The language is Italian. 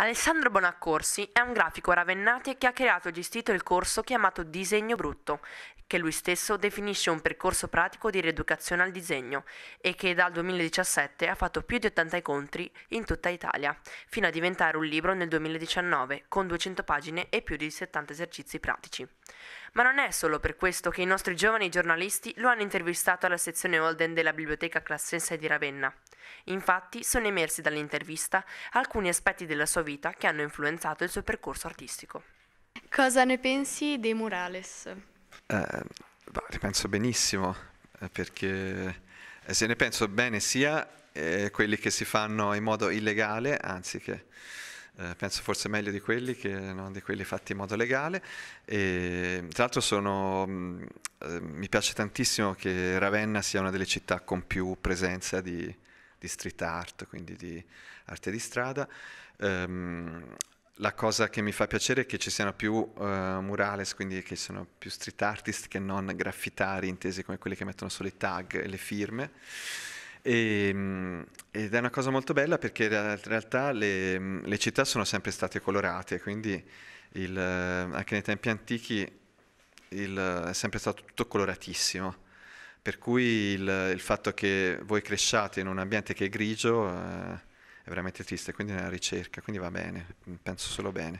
Alessandro Bonaccorsi è un grafico ravennate che ha creato e gestito il corso chiamato Disegno Brutto, che lui stesso definisce un percorso pratico di rieducazione al disegno e che dal 2017 ha fatto più di 80 incontri in tutta Italia, fino a diventare un libro nel 2019 con 200 pagine e più di 70 esercizi pratici. Ma non è solo per questo che i nostri giovani giornalisti lo hanno intervistato alla sezione Holden della Biblioteca Classense di Ravenna. Infatti sono emersi dall'intervista alcuni aspetti della sua vita che hanno influenzato il suo percorso artistico. Cosa ne pensi dei murales? Eh, ne penso benissimo, eh, perché eh, se ne penso bene sia eh, quelli che si fanno in modo illegale, anziché eh, penso forse meglio di quelli che non di quelli fatti in modo legale. E, tra l'altro sono, mh, mm, eh, mi piace tantissimo che Ravenna sia una delle città con più presenza di di street art, quindi di arte di strada. Um, la cosa che mi fa piacere è che ci siano più uh, murales, quindi che sono più street artist che non graffitari, intesi come quelli che mettono solo i tag e le firme. E, ehm, ed è una cosa molto bella perché in realtà le, le città sono sempre state colorate, quindi il, anche nei tempi antichi il, è sempre stato tutto coloratissimo per cui il, il, fatto che voi cresciate in un ambiente che è grigio eh, è veramente triste, quindi è una ricerca, quindi va bene, penso solo bene.